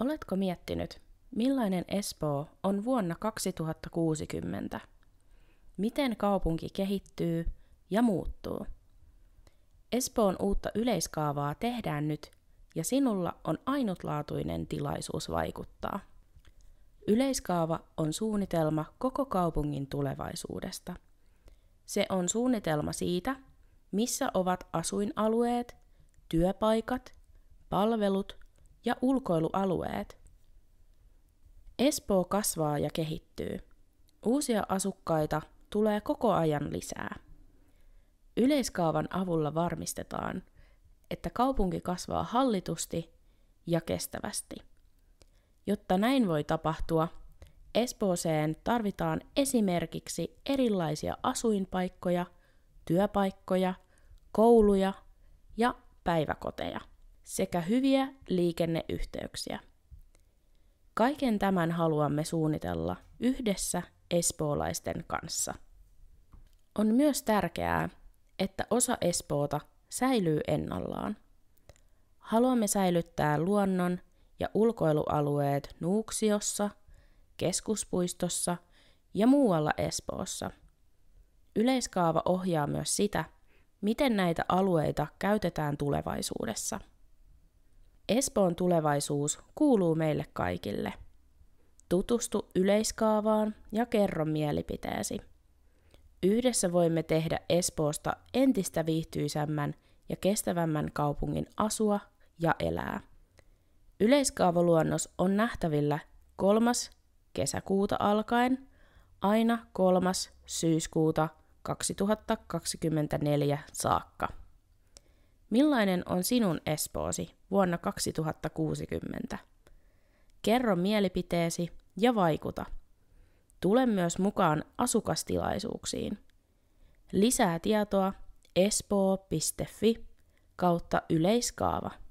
Oletko miettinyt, millainen Espoo on vuonna 2060? Miten kaupunki kehittyy ja muuttuu? Espoon uutta yleiskaavaa tehdään nyt ja sinulla on ainutlaatuinen tilaisuus vaikuttaa. Yleiskaava on suunnitelma koko kaupungin tulevaisuudesta. Se on suunnitelma siitä, missä ovat asuinalueet, työpaikat, palvelut ja ulkoilualueet. Espoo kasvaa ja kehittyy. Uusia asukkaita tulee koko ajan lisää. Yleiskaavan avulla varmistetaan, että kaupunki kasvaa hallitusti ja kestävästi. Jotta näin voi tapahtua, Espooseen tarvitaan esimerkiksi erilaisia asuinpaikkoja, työpaikkoja, kouluja ja päiväkoteja sekä hyviä liikenneyhteyksiä. Kaiken tämän haluamme suunnitella yhdessä espoolaisten kanssa. On myös tärkeää, että osa Espoota säilyy ennallaan. Haluamme säilyttää luonnon ja ulkoilualueet Nuuksiossa, keskuspuistossa ja muualla Espoossa. Yleiskaava ohjaa myös sitä, miten näitä alueita käytetään tulevaisuudessa. Espoon tulevaisuus kuuluu meille kaikille. Tutustu yleiskaavaan ja kerro mielipiteesi. Yhdessä voimme tehdä Espoosta entistä viihtyisämmän ja kestävämmän kaupungin asua ja elää. Yleiskaavaluonnos on nähtävillä 3. kesäkuuta alkaen aina 3. syyskuuta 2024 saakka. Millainen on sinun Espoosi vuonna 2060? Kerro mielipiteesi ja vaikuta. Tule myös mukaan asukastilaisuuksiin. Lisää tietoa espoo.fi kautta yleiskaava.